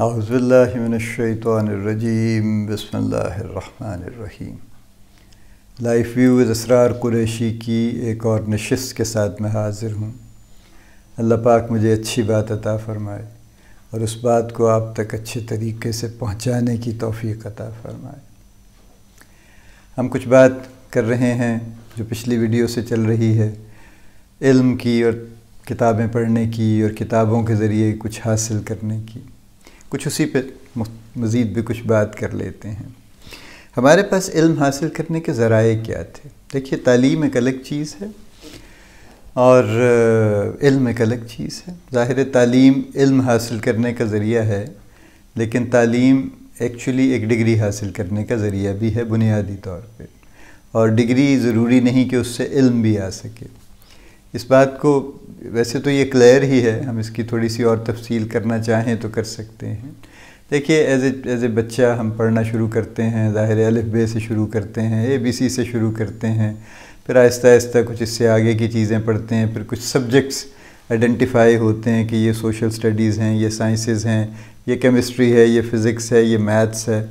अज़बिल्लिमिनशैतरजीम बसमीम life view असरार Qureshi की एक और नशस्त के साथ मैं हाज़िर हूँ अल्लाह पाक मुझे अच्छी बात अता फ़रमाए और उस बात को आप तक अच्छे तरीके से पहुँचाने की तोफ़ी अता फ़रमाए हम कुछ बात कर रहे हैं जो पिछली वीडियो से चल रही है इल्म की और किताबें पढ़ने की और किताबों के ज़रिए कुछ हासिल करने की कुछ उसी पर मज़ीद भी कुछ बात कर लेते हैं हमारे पास इल्म हासिल करने के ज़राए क्या थे देखिए तालीम एक अलग चीज़ है और इल्म एक अलग चीज़ है ज़ाहिर तालीम इल्म हासिल करने का ज़रिया है लेकिन तालीम एक्चुअली एक डिग्री हासिल करने का ज़रिया भी है बुनियादी तौर पे और डिग्री ज़रूरी नहीं कि उससे इल्म भी आ सके इस बात को वैसे तो ये क्लियर ही है हम इसकी थोड़ी सी और तफसील करना चाहें तो कर सकते हैं देखिए एज एज ए बच्चा हम पढ़ना शुरू करते हैं ज़ाहिर अलिफ बे से शुरू करते हैं ए बी सी से शुरू करते हैं फिर आहिस्ता आहिस्ता कुछ इससे आगे की चीज़ें पढ़ते हैं फिर कुछ सब्जेक्ट्स आइडेंटिफाई होते हैं कि ये सोशल स्टडीज़ हैं ये साइंसेस हैं ये केमिस्ट्री है ये फ़िज़िक्स है ये मैथ्स है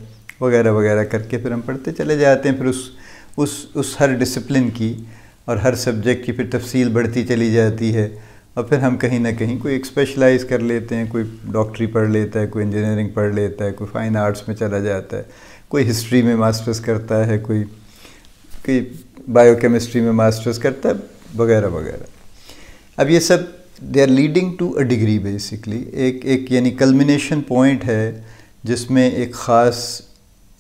वगैरह वगैरह करके फिर हम पढ़ते चले जाते हैं फिर उस उस उस हर डिसिप्लिन की और हर सब्जेक्ट की फिर तफसील बढ़ती चली जाती है और फिर हम कहीं ना कहीं कोई एक स्पेशलाइज कर लेते हैं कोई डॉक्टरी पढ़ लेता है कोई इंजीनियरिंग पढ़ लेता है कोई फाइन आर्ट्स में चला जाता है कोई हिस्ट्री में मास्टर्स करता है कोई कोई बायोकेमिस्ट्री में मास्टर्स करता है वगैरह वगैरह अब ये सब they are leading to a degree basically एक एक यानी कलमिनेशन पॉइंट है जिसमें एक ख़ास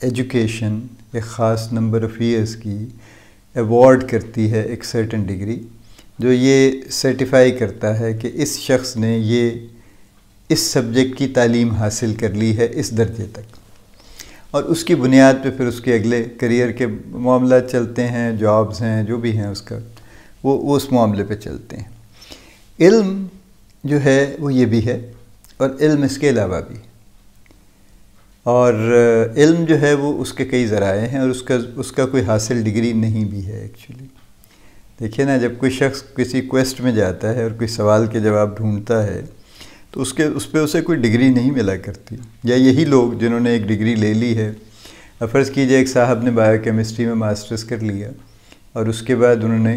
एजुकेशन एक ख़ास नंबर ऑफ़ ईयर्स की अवॉर्ड करती है एक सर्टन डिग्री जो ये सर्टिफाई करता है कि इस शख्स ने ये इस सब्जेक्ट की तालीम हासिल कर ली है इस दर्जे तक और उसकी बुनियाद पे फिर उसके अगले करियर के मामला चलते हैं जॉब्स हैं जो भी हैं उसका वो उस मामले पे चलते हैं इल्म जो है वो ये भी है और इल्म इसके अलावा भी और इल्म जो है वो उसके कई ज़राए हैं और उसका उसका कोई हासिल डिग्री नहीं भी है एक्चुअली देखिए ना जब कोई शख्स किसी क्वेस्ट में जाता है और कोई सवाल के जवाब ढूंढता है तो उसके उस पर उसे कोई डिग्री नहीं मिला करती या यही लोग जिन्होंने एक डिग्री ले ली है फ़र्ज़ कीजिए एक साहब ने बायोकेमिस्ट्री में मास्टर्स कर लिया और उसके बाद उन्होंने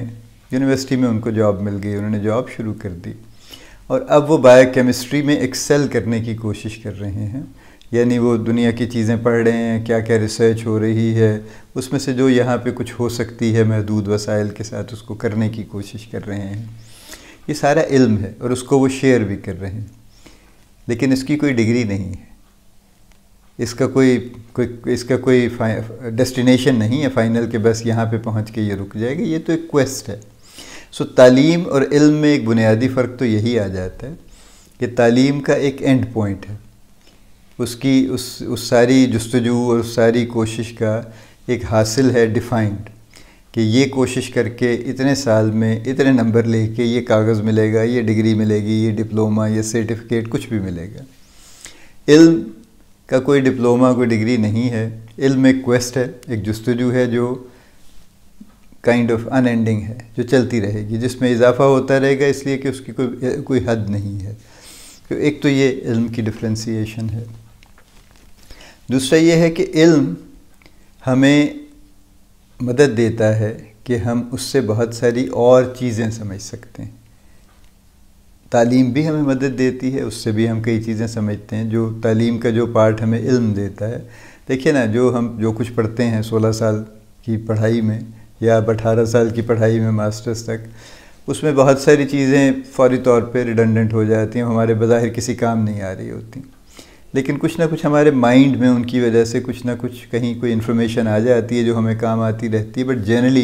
यूनिवर्सिटी में उनको जॉब मिल गई उन्होंने जॉब शुरू कर दी और अब वो बायोकेमिस्ट्री में एक्सेल करने की कोशिश कर रहे हैं यानी वो दुनिया की चीज़ें पढ़ रहे हैं क्या क्या रिसर्च हो रही है उसमें से जो यहाँ पे कुछ हो सकती है महदूद वसाइल के साथ उसको करने की कोशिश कर रहे हैं ये सारा इल्म है और उसको वो शेयर भी कर रहे हैं लेकिन इसकी कोई डिग्री नहीं है इसका कोई कोई इसका कोई डेस्टिनेशन नहीं है फ़ाइनल के बस यहाँ पे पहुँच के ये रुक जाएगा ये तो एक क्वेस्ट है सो तालीम और इल्म में एक बुनियादी फ़र्क तो यही आ जाता है कि तालीम का एक एंड पॉइंट है उसकी उस उस सारी जस्तजू और उस सारी कोशिश का एक हासिल है डिफाइंड कि ये कोशिश करके इतने साल में इतने नंबर लेके ये कागज़ मिलेगा ये डिग्री मिलेगी ये डिप्लोमा ये सर्टिफिकेट कुछ भी मिलेगा इल्म का कोई डिप्लोमा कोई डिग्री नहीं है इल्म एक क्वेस्ट है एक जस्तजू है जो काइंड ऑफ अनएंडिंग है जो चलती रहेगी जिसमें इजाफा होता रहेगा इसलिए कि उसकी कोई कोई हद नहीं है तो एक तो ये इल्म की डिफ्रेंसीशन है दूसरा ये है कि इल्म हमें मदद देता है कि हम उससे बहुत सारी और चीज़ें समझ सकते हैं तालीम भी हमें मदद देती है उससे भी हम कई चीज़ें समझते हैं जो तालीम का जो पार्ट हमें इल्म देता है देखिए ना जो हम जो कुछ पढ़ते हैं सोलह साल की पढ़ाई में या अब अठारह साल की पढ़ाई में मास्टर्स तक उसमें बहुत सारी चीज़ें फौरी तौर पे रिडंडेंट हो जाती हैं हमारे बज़ाहिर किसी काम नहीं आ रही होती लेकिन कुछ ना कुछ हमारे माइंड में उनकी वजह से कुछ ना कुछ कहीं कोई इन्फॉर्मेशन आ जाती है जो हमें काम आती रहती है बट जनरली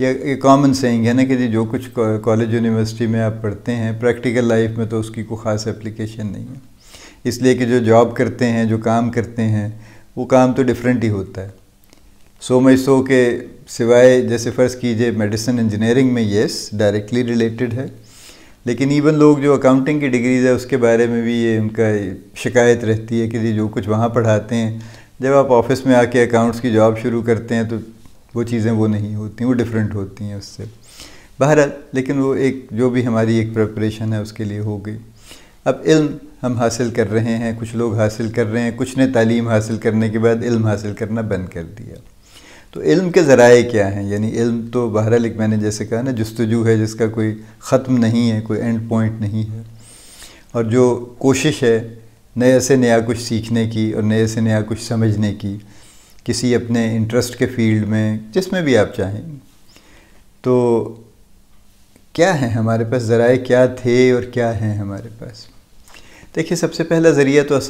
ये कॉमन सेइंग है ना कि जी जो कुछ कॉलेज यूनिवर्सिटी में आप पढ़ते हैं प्रैक्टिकल लाइफ में तो उसकी कोई ख़ास एप्लीकेशन नहीं है इसलिए कि जो जॉब करते हैं जो काम करते हैं वो काम तो डिफरेंट ही होता है सो मच सो के सिवाय जैसे फ़र्ज़ कीजिए मेडिसिन इंजीनियरिंग में येस डायरेक्टली रिलेटेड है लेकिन इवन लोग जो अकाउंटिंग की डिग्रीज़ है उसके बारे में भी ये उनका शिकायत रहती है कि जो कुछ वहाँ पढ़ाते हैं जब आप ऑफिस में आके अकाउंट्स की जॉब शुरू करते हैं तो वो चीज़ें वो नहीं होती वो डिफरेंट होती हैं उससे बहर लेकिन वो एक जो भी हमारी एक प्रपरेशन है उसके लिए हो गई अब इल्म हम हासिल कर रहे हैं कुछ लोग हासिल कर रहे हैं कुछ ने तालीम हासिल करने के बाद इल्म हासिल करना बंद कर दिया तो इल्म के ज़राए क्या हैं यानी इल्म तो बहरहाल एक मैंने जैसे कहा ना जस्तजू है जिसका कोई ख़त्म नहीं है कोई एंड पॉइंट नहीं है और जो कोशिश है नए से नया कुछ सीखने की और नए से नया कुछ समझने की किसी अपने इंटरेस्ट के फील्ड में जिसमें भी आप चाहें तो क्या हैं हमारे पास ज़राए क्या थे और क्या हैं हमारे पास देखिए सबसे पहला ज़रिया तो इस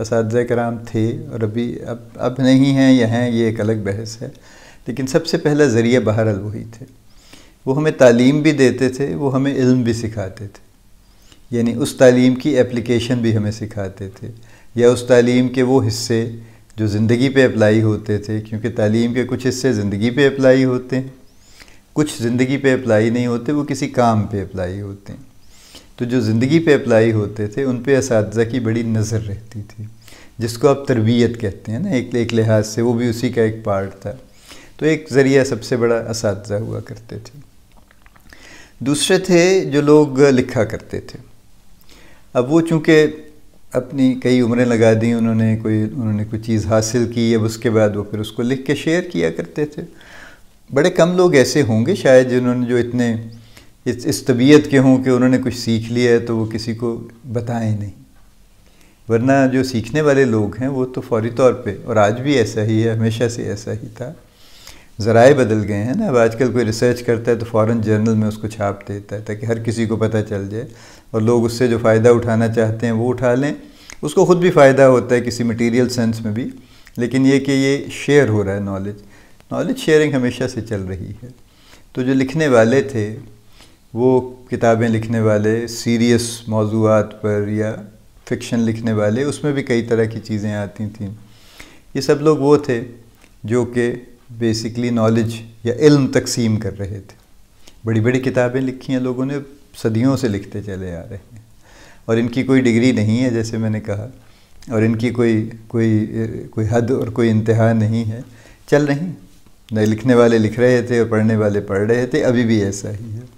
इस कराम थे और अभी अब अब नहीं हैं यह हैं ये एक अलग बहस है लेकिन सबसे पहला ज़रिए अल वही थे वो हमें तालीम भी देते थे वो हमें इल्म भी सिखाते थे यानी उस तालीम की एप्लीकेशन भी हमें सिखाते थे या उस तालीम के वो हिस्से जो ज़िंदगी पे अप्लाई होते थे क्योंकि तालीम के कुछ हिस्से ज़िंदगी पे अप्लाई होते हैं कुछ ज़िंदगी पे अप्लाई नहीं होते वो किसी काम पे अप्लाई होते हैं तो जो ज़िंदगी पे अप्लाई होते थे उन पे इस की बड़ी नज़र रहती थी जिसको आप तरबियत कहते हैं ना एक एक लिहाज से वो भी उसी का एक पार्ट था तो एक ज़रिया सबसे बड़ा इस हुआ करते थे दूसरे थे जो लोग लिखा करते थे अब वो चूँकि अपनी कई उम्रें लगा दी उन्होंने कोई उन्होंने कोई चीज़ हासिल की अब उसके बाद वो फिर उसको लिख के शेयर किया करते थे बड़े कम लोग ऐसे होंगे शायद जिन्होंने जो इतने इस इस तबीयत के हों कि उन्होंने कुछ सीख लिया है तो वो किसी को बताएं नहीं वरना जो सीखने वाले लोग हैं वो तो फौरी तौर पे और आज भी ऐसा ही है हमेशा से ऐसा ही था ज़राए बदल गए हैं ना अब आजकल कोई रिसर्च करता है तो फ़ौर जर्नल में उसको छाप देता है ताकि हर किसी को पता चल जाए और लोग उससे जो फ़ायदा उठाना चाहते हैं वो उठा लें उसको ख़ुद भी फ़ायदा होता है किसी मटीरियल सेंस में भी लेकिन ये कि ये शेयर हो रहा है नॉलेज नॉलेज शेयरिंग हमेशा से चल रही है तो जो लिखने वाले थे वो किताबें लिखने वाले सीरियस मौजूद पर या फ़िक्शन लिखने वाले उसमें भी कई तरह की चीज़ें आती थी ये सब लोग वो थे जो कि बेसिकली नॉलेज या इल्म तकसीम कर रहे थे बड़ी बड़ी किताबें लिखी हैं लोगों ने सदियों से लिखते चले आ रहे हैं और इनकी कोई डिग्री नहीं है जैसे मैंने कहा और इनकी कोई कोई कोई हद और कोई इंतहा नहीं है चल रही नए लिखने वाले लिख रहे थे और पढ़ने वाले पढ़ रहे थे अभी भी ऐसा ही है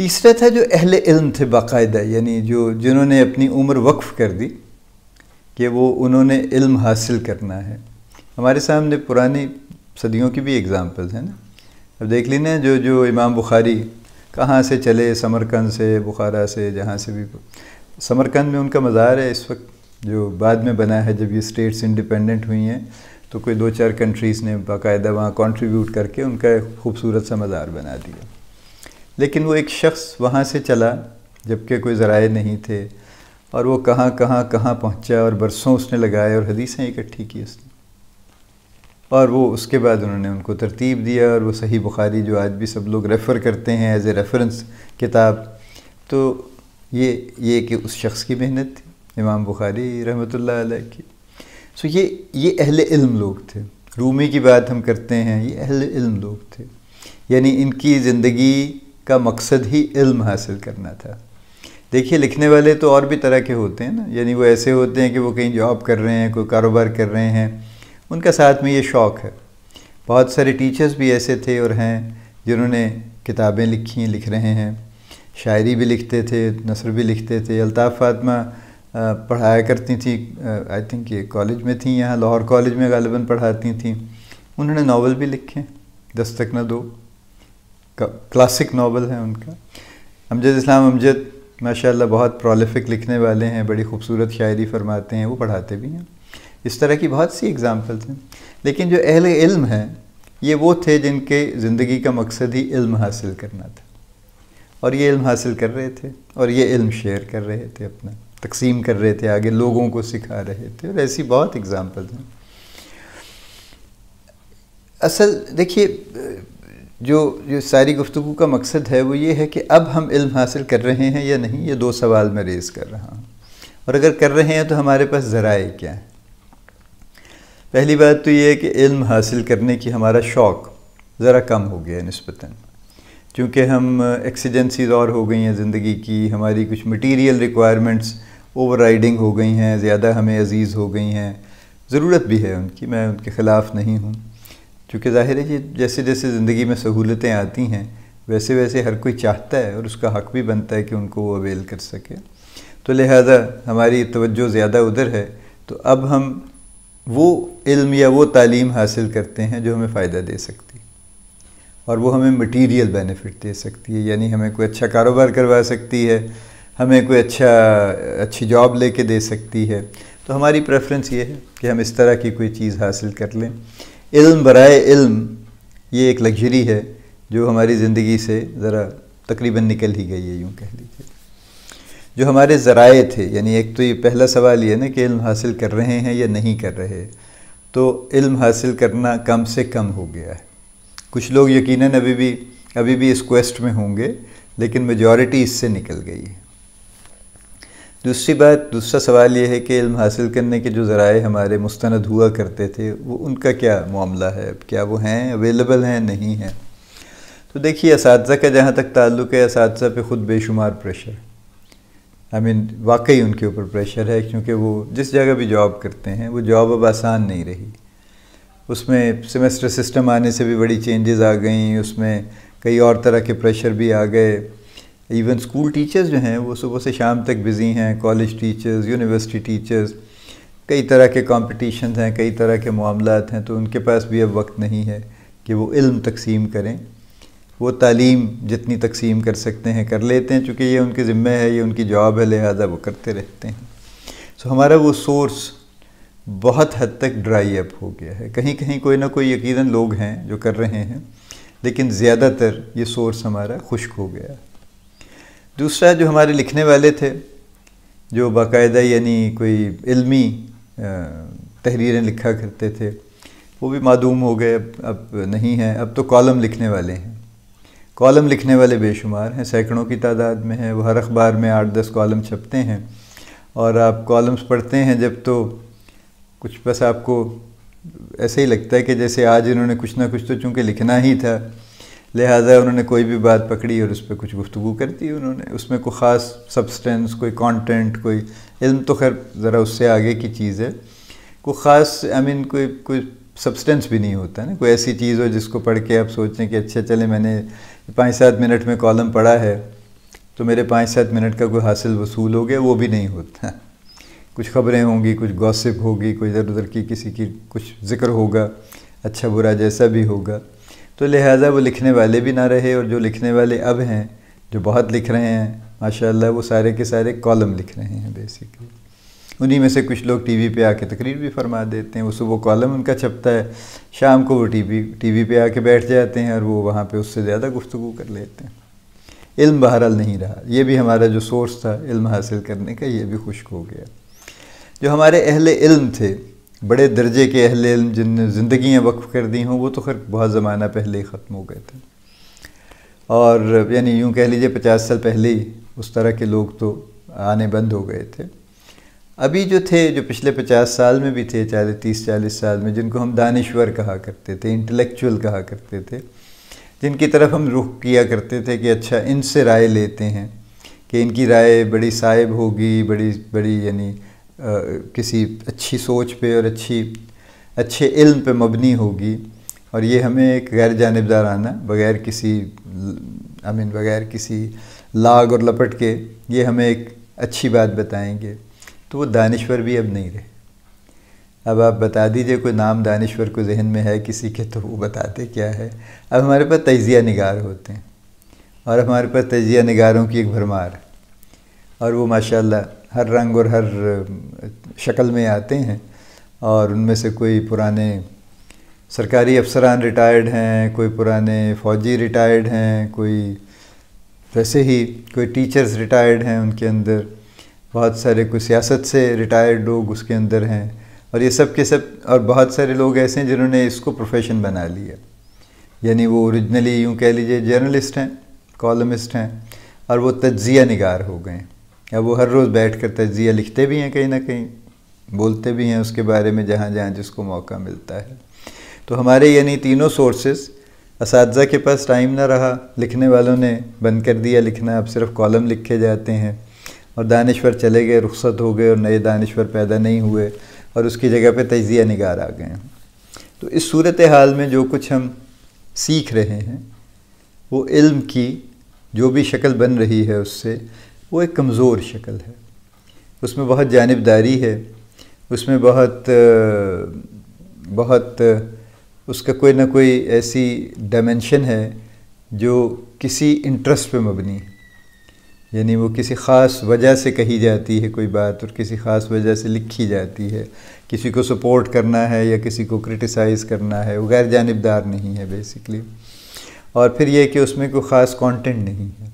तीसरा था जो अहल इल्म थे बाकायदा यानी जो जिन्होंने अपनी उम्र वक्फ़ कर दी कि वो उन्होंने इल्म हासिल करना है हमारे सामने पुरानी सदियों की भी एग्ज़ाम्पल्स हैं ना अब देख लेना जो जो इमाम बुखारी कहाँ से चले समरकंद से बुखारा से जहाँ से भी समरकंद में उनका मज़ार है इस वक्त जो बाद में बना है जब ये स्टेट्स इंडिपेंडेंट हुई हैं तो कोई दो चार कंट्रीज़ ने बाकायदा वहाँ कंट्रीब्यूट करके उनका खूबसूरत सा मज़ार बना दिया लेकिन वो एक शख्स वहाँ से चला जबकि कोई ज़राए नहीं थे और वो कहाँ कहाँ कहाँ पहुँचा और बरसों उसने लगाए और हदीसें इकट्ठी की उसने और वो उसके बाद उन्होंने उनको तरतीब दिया और वो सही बुखारी जो आज भी सब लोग रेफ़र करते हैं एज ए रेफरेंस किताब तो ये ये कि उस शख्स की मेहनत थी इमाम बुखारी रहमत की सो ये ये अहल इल्म लोग थे रूमी की बात हम करते हैं ये अहल इल्म लोग थे यानी इनकी ज़िंदगी का मकसद ही इल्म हासिल करना था देखिए लिखने वाले तो और भी तरह के होते हैं ना यानी वो ऐसे होते हैं कि वो कहीं जॉब कर रहे हैं कोई कारोबार कर रहे हैं उनका साथ में ये शौक़ है बहुत सारे टीचर्स भी ऐसे थे और हैं जिन्होंने किताबें लिखी लिख रहे हैं शायरी भी लिखते थे नसर भी लिखते थे अल्ताफ़ फातमा पढ़ाया करती थी आई थिंक ये कॉलेज में थी यहाँ लाहौर कॉलेज में गालिबा पढ़ाती थी उन्होंने नावल भी लिखे दस्तक न दो क्लासिक नावल है उनका अमजद इस्लाम अमजद माशाल्लाह बहुत प्रॉलिफिक लिखने वाले हैं बड़ी खूबसूरत शायरी फरमाते हैं वो पढ़ाते भी हैं इस तरह की बहुत सी एग्ज़ाम्पल्स हैं लेकिन जो अहल इल्म हैं ये वो थे जिनके ज़िंदगी का मकसद ही इल्म हासिल करना था और ये इल्म हासिल कर रहे थे और ये इल्म शेयर कर रहे थे अपना तकसीम कर रहे थे आगे लोगों को सिखा रहे थे और ऐसी बहुत एग्ज़ाम्पल्स हैं असल देखिए जो जो सारी गुफ्तु का मकसद है वो ये है कि अब हम इल्म हासिल कर रहे हैं या नहीं ये दो सवाल मैं रेज़ कर रहा हूँ और अगर कर रहे हैं तो हमारे पास ज़राए क्या है पहली बात तो ये है कि इल्म हासिल करने की हमारा शौक़ ज़रा कम हो गया है नस्बता क्योंकि हम एक्सीजेंसीज और हो गई हैं ज़िंदगी की हमारी कुछ मटीरियल रिक्वायरमेंट्स ओवर हो गई हैं ज़्यादा हमें अजीज़ हो गई हैं ज़रूरत भी है उनकी मैं उनके ख़िलाफ़ नहीं हूँ क्योंकि जाहिर है कि जैसे जैसे ज़िंदगी में सहूलतें आती हैं वैसे वैसे हर कोई चाहता है और उसका हक भी बनता है कि उनको वो अवेल कर सके तो लिहाजा हमारी तवज्जो ज़्यादा उधर है तो अब हम वो इल्म या वो तालीम हासिल करते हैं जो हमें फ़ायदा दे सकती और वो हमें मटीरियल बेनिफिट दे सकती है यानी हमें कोई अच्छा कारोबार करवा सकती है हमें कोई अच्छा अच्छी जॉब लेके दे सकती है तो हमारी प्रेफरेंस ये है कि हम इस तरह की कोई चीज़ हासिल कर लें इल्म बराए इल्म ये एक लग्जरी है जो हमारी ज़िंदगी से ज़रा तकरीबन निकल ही गई है यूँ कह लीजिए जो हमारे ज़राए थे यानी एक तो ये पहला सवाल ये है ना कि इल्म हासिल कर रहे हैं या नहीं कर रहे तो इल्म हासिल करना कम से कम हो गया है कुछ लोग यकीनन अभी भी अभी भी इस क्वेस्ट में होंगे लेकिन मेजॉरिटी इससे निकल गई है दूसरी बात दूसरा सवाल ये है कि इल्म हासिल करने के जो ज़राए हमारे मुस्ंद हुआ करते थे वो उनका क्या मामला है क्या वो हैं अवेलेबल हैं नहीं हैं तो देखिए इस का जहाँ तक ताल्लुक़ है इस पे ख़ुद बेशुमार pressure I I mean mean, वाकई उनके ऊपर प्रेशर है क्योंकि वो जिस जगह भी जॉब करते हैं वो जॉब अब आसान नहीं रही उसमें सेमेस्टर सिस्टम आने से भी बड़ी चेंजेस आ गई उसमें कई और तरह के प्रेशर भी आ गए इवन स्कूल टीचर्स जो हैं वो सुबह से शाम तक बिज़ी हैं कॉलेज टीचर्स यूनिवर्सिटी टीचर्स कई तरह के कॉम्पटिशन हैं कई तरह के मामला हैं तो उनके पास भी अब वक्त नहीं है कि वो इल्म तकसीम करें वो तालीम जितनी तकसीम कर सकते हैं कर लेते हैं चूँकि ये उनके ज़िम्मे है ये उनकी जॉब है लिहाजा वो करते रहते हैं सो हमारा वो सोर्स बहुत हद तक ड्राई अप हो गया है कहीं कहीं कोई ना कोई यकीनन लोग हैं जो कर रहे हैं लेकिन ज़्यादातर ये सोर्स हमारा खुश्क हो गया है दूसरा जो हमारे लिखने वाले थे जो बाकायदा यानी कोई इल्मी तहरीरें लिखा करते थे वो भी मादूम हो गए अब अब नहीं हैं अब तो कॉलम लिखने वाले हैं कॉलम लिखने वाले बेशुमार हैं सैकड़ों की तादाद में हैं वो हर अखबार में आठ दस कॉलम छपते हैं और आप कॉलम्स पढ़ते हैं जब तो कुछ बस आपको ऐसे ही लगता है कि जैसे आज इन्होंने कुछ ना कुछ तो चूँकि लिखना ही था लिहाजा उन्होंने कोई भी बात पकड़ी और उस पर कुछ गुफ्तु कर दी उन्होंने उसमें कोई ख़ास सब्सटेंस कोई कंटेंट कोई इल्म तो खैर ज़रा उससे आगे की चीज़ है कोई ख़ास आई मीन कोई कोई सब्सटेंस भी नहीं होता ना कोई ऐसी चीज़ हो जिसको पढ़ के आप सोचें कि अच्छा चले मैंने पाँच सात मिनट में कॉलम पढ़ा है तो मेरे पाँच सात मिनट का कोई हासिल वसूल हो गया वो भी नहीं होता कुछ खबरें होंगी कुछ गॉसिप होगी कोई इधर उधर की किसी की कुछ जिक्र होगा अच्छा बुरा जैसा भी होगा तो लिहाजा वो लिखने वाले भी ना रहे और जो लिखने वाले अब हैं जो बहुत लिख रहे हैं माशाल्लाह वो सारे के सारे कॉलम लिख रहे हैं बेसिकली उन्हीं में से कुछ लोग टीवी पे आके तकरीर भी फरमा देते हैं वो सुबह कॉलम उनका छपता है शाम को वो टीवी टीवी पे आके बैठ जाते हैं और वो वहाँ पे उससे ज़्यादा गुफ्तु कर लेते हैं इल्म बहरहाल नहीं रहा ये भी हमारा जो सोर्स था इल्म हासिल करने का ये भी खुश्क हो गया जो हमारे अहल इल्म थे बड़े दर्जे के अहल जिन ज़िंदियाँ वक्फ़ कर दी हों वो तो खैर बहुत ज़माना पहले ही ख़त्म हो गए थे और यानी यूँ कह लीजिए पचास साल पहले ही उस तरह के लोग तो आने बंद हो गए थे अभी जो थे जो पिछले पचास साल में भी थे चालीस तीस चालीस साल में जिनको हम दानश्वर कहा करते थे इंटेलेक्चुअल कहा करते थे जिनकी तरफ हम रुख किया करते थे कि अच्छा इनसे राय लेते हैं कि इनकी राय बड़ी साहिब होगी बड़ी बड़ी यानी किसी अच्छी सोच पे और अच्छी अच्छे इल्म पे मबनी होगी और ये हमें एक गैर जानबदार आना बगैर किसी आई मीन बगैर किसी लाग और लपट के ये हमें एक अच्छी बात बताएंगे तो वो दानश्वर भी अब नहीं रहे अब आप बता दीजिए कोई नाम दानश्वर को जहन में है किसी के तो वो बताते क्या है अब हमारे पास तजिया नगार होते हैं और हमारे पास तजिया नगारों की एक भरमार और वो माशाल्लाह हर रंग और हर शक्ल में आते हैं और उनमें से कोई पुराने सरकारी अफसरान रिटायर्ड हैं कोई पुराने फ़ौजी रिटायर्ड हैं कोई वैसे ही कोई टीचर्स रिटायर्ड हैं उनके अंदर बहुत सारे कोई सियासत से रिटायर्ड लोग उसके अंदर हैं और ये सब के सब और बहुत सारे लोग ऐसे हैं जिन्होंने इसको प्रोफेशन बना लिया यानी वो ओरिजिनली यूँ कह लीजिए जर्नलिस्ट हैं कॉलमिस्ट हैं और वो तजिया निगार हो गए अब वो हर रोज़ बैठ कर तजिया लिखते भी हैं कहीं ना कहीं बोलते भी हैं उसके बारे में जहाँ जहाँ जिसको मौका मिलता है तो हमारे यानी तीनों सोर्सेज इस के पास टाइम ना रहा लिखने वालों ने बंद कर दिया लिखना अब सिर्फ कॉलम लिखे जाते हैं और दानश्वर चले गए रुख्सत हो गए और नए दानश्वर पैदा नहीं हुए और उसकी जगह पे तजिया निगार आ गए हैं तो इस सूरत हाल में जो कुछ हम सीख रहे हैं वो इल्म की जो भी शक्ल बन रही है उससे वो एक कमज़ोर शक्ल है उसमें बहुत जानबदारी है उसमें बहुत बहुत उसका कोई ना कोई ऐसी डायमेंशन है जो किसी इंटरेस्ट पे मबनी है यानी वो किसी ख़ास वजह से कही जाती है कोई बात और किसी ख़ास वजह से लिखी जाती है किसी को सपोर्ट करना है या किसी को क्रिटिसाइज़ करना है वो गैर जानबदार नहीं है बेसिकली और फिर यह कि उसमें कोई ख़ास कंटेंट नहीं है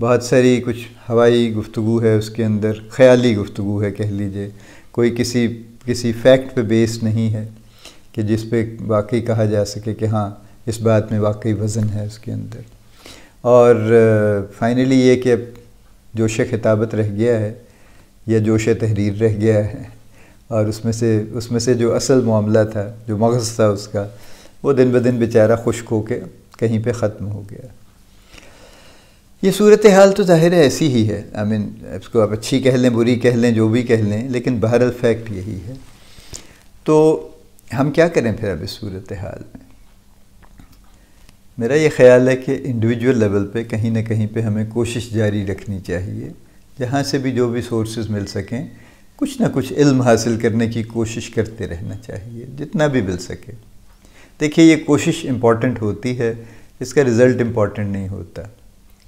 बहुत सारी कुछ हवाई गुफ्तु है उसके अंदर ख्याली गुफ्तु है कह लीजिए कोई किसी किसी फैक्ट पे बेस नहीं है कि जिस पे वाकई कहा जा सके कि हाँ इस बात में वाकई वज़न है उसके अंदर और फाइनली ये कि अब जोश खिताबत रह गया है या जोश तहरीर रह गया है और उसमें से उसमें से जो असल मामला था जो मगज़ था उसका वो दिन ब दिन बेचारा खुश्क होकर कहीं पे ख़त्म हो गया ये सूरत हाल तो ज़ाहिर है ऐसी ही है आई I मीन mean, इसको आप अच्छी कह लें बुरी कह लें जो भी कह लें लेकिन बहरल फैक्ट यही है तो हम क्या करें फिर अब इस सूरत हाल में मेरा ये ख्याल है कि इंडिविजुअल लेवल पे कहीं ना कहीं पे हमें कोशिश जारी रखनी चाहिए जहाँ से भी जो भी सोर्सेज मिल सकें कुछ ना कुछ इल्म हासिल करने की कोशिश करते रहना चाहिए जितना भी मिल सके देखिए ये कोशिश इम्पॉर्टेंट होती है इसका रिज़ल्ट इम्पॉर्टेंट नहीं होता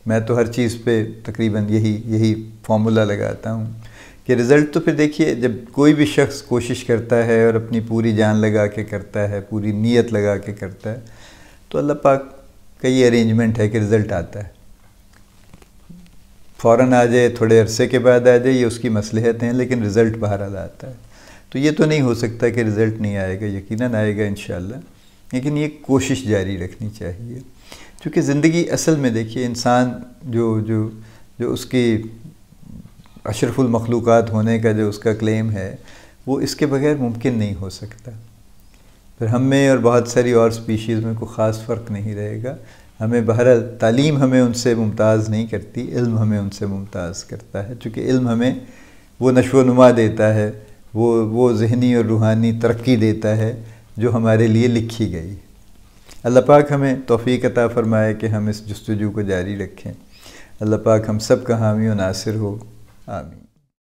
मैं तो हर चीज़ पे तकरीबन यही यही फार्मूला लगाता हूँ कि रिज़ल्ट तो फिर देखिए जब कोई भी शख्स कोशिश करता है और अपनी पूरी जान लगा के करता है पूरी नीयत लगा के करता है तो अल्लाह पाक का ये अरेंजमेंट है कि रिज़ल्ट आता है फ़ौर आ जाए थोड़े अरसे के बाद आ जाए ये उसकी मसलहत हैं लेकिन रिज़ल्ट बाहर आता है तो ये तो नहीं हो सकता कि रिज़ल्ट नहीं आएगा यकीन आएगा इन लेकिन ये कोशिश जारी रखनी चाहिए क्योंकि ज़िंदगी असल में देखिए इंसान जो जो जो उसकी मखलूक़ात होने का जो उसका क्लेम है वो इसके बगैर मुमकिन नहीं हो सकता फिर हम में और बहुत सारी और स्पीशीज़ में कोई ख़ास फ़र्क नहीं रहेगा हमें बहरहाल तालीम हमें उनसे मुमताज़ नहीं करती इल्म हमें उनसे मुमताज़ करता है चूँकि इल्म हमें वो नशो नुमा देता है वो वो जहनी और रूहानी तरक्की देता है जो हमारे लिए लिखी गई है अल्लाह पाक हमें तोफ़ी अता फ़रमाए कि हम इस जस्तजू को जारी रखें अल्लाह पाक हम सब का हामी नासिर हो आमीन